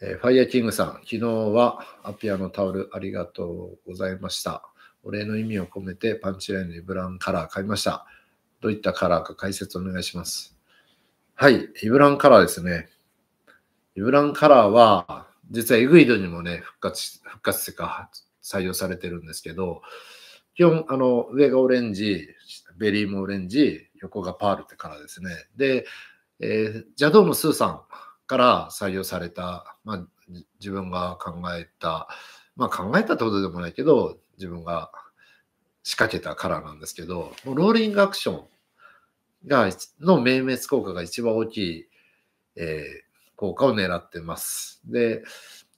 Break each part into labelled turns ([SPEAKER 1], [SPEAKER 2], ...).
[SPEAKER 1] えー、ファイヤーキングさん、昨日はアピアのタオルありがとうございました。お礼の意味を込めてパンチラインのイブランカラー買いました。どういったカラーか解説お願いします。はい、イブランカラーですね。イブランカラーは、実はエグイドにもね、復活、復活ってか、採用されてるんですけど、基本、あの、上がオレンジ、ベリーもオレンジ、横がパールってカラーですね。で、えー、ジャドームスーさん、から採用された、まあ、自分が考えた、まあ、考えたってことでもないけど、自分が仕掛けたカラーなんですけど、ローリングアクションが、の明滅効果が一番大きい、えー、効果を狙ってます。で、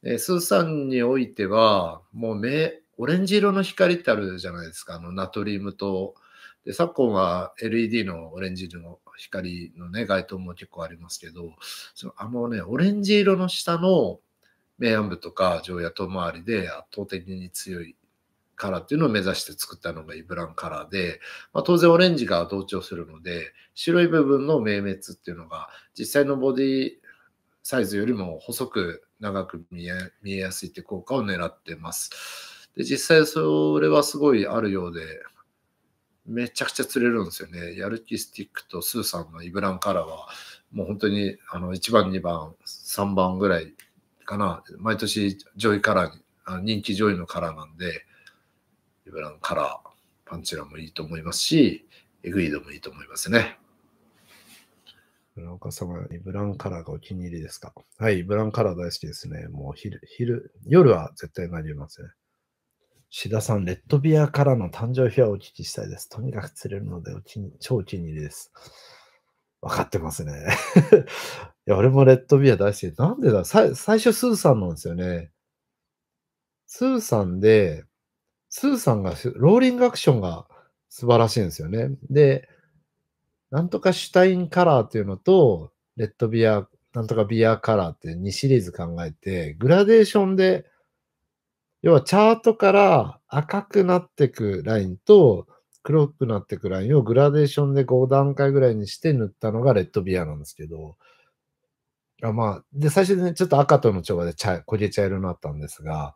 [SPEAKER 1] えー、スーさんにおいては、もう目、オレンジ色の光ってあるじゃないですか、あのナトリウムとで、昨今は LED のオレンジ色の光のね、街灯も結構ありますけど、そのあのね、オレンジ色の下の明暗部とか上野と周りで圧倒的に強いカラーっていうのを目指して作ったのがイブランカラーで、まあ、当然オレンジが同調するので、白い部分の明滅っていうのが実際のボディサイズよりも細く長く見え見えやすいって効果を狙ってます。で実際それはすごいあるようで、めちゃくちゃ釣れるんですよね。やる気スティックとスーさんのイブランカラーは、もう本当にあの1番、2番、3番ぐらいかな。毎年上位カラーに、あ人気上位のカラーなんで、イブランカラー、パンチラもいいと思いますし、エグイドもいいと思いますね。村岡様、イブランカラーがお気に入りですかはい、イブランカラー大好きですね。もう昼、昼、夜は絶対なりますね。志田さん、レッドビアからの誕生日はお聞きしたいです。とにかく釣れるのでおに、超お気に入りです。分かってますね。いや、俺もレッドビア大好き。なんでだ最初、スーさんなんですよね。スーさんで、スーさんが、ローリングアクションが素晴らしいんですよね。で、なんとかシュタインカラーっていうのと、レッドビア、なんとかビアカラーって2シリーズ考えて、グラデーションで要はチャートから赤くなってくラインと黒くなってくラインをグラデーションで5段階ぐらいにして塗ったのがレッドビアなんですけど、あまあ、で、最初に、ね、ちょっと赤との調和で茶焦げ茶色になったんですが、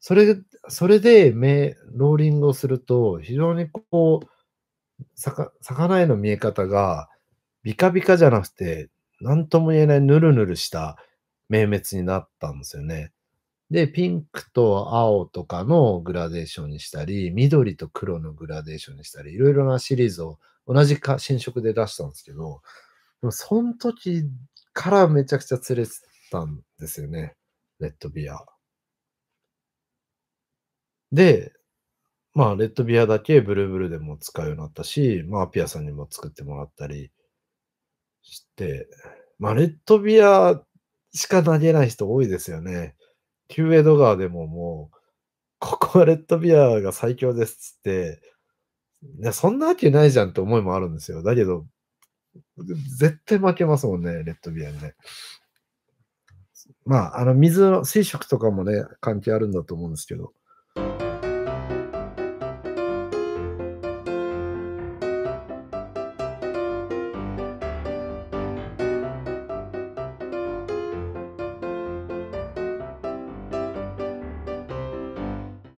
[SPEAKER 1] それ、それで目、ローリングをすると、非常にこう、魚への見え方が、ビカビカじゃなくて、何とも言えないぬるぬるした明滅になったんですよね。で、ピンクと青とかのグラデーションにしたり、緑と黒のグラデーションにしたり、いろいろなシリーズを同じか新色で出したんですけど、でもその時からめちゃくちゃ釣れてたんですよね、レッドビア。で、まあ、レッドビアだけブルーブルーでも使うようになったし、まあ、ピアさんにも作ってもらったりして、まあ、レッドビアしか投げない人多いですよね。キューエド川でももう、ここはレッドビアが最強ですっって、そんなわけないじゃんって思いもあるんですよ。だけど、絶対負けますもんね、レッドビアにね。まあ、あの、水の、水色とかもね、関係あるんだと思うんですけど。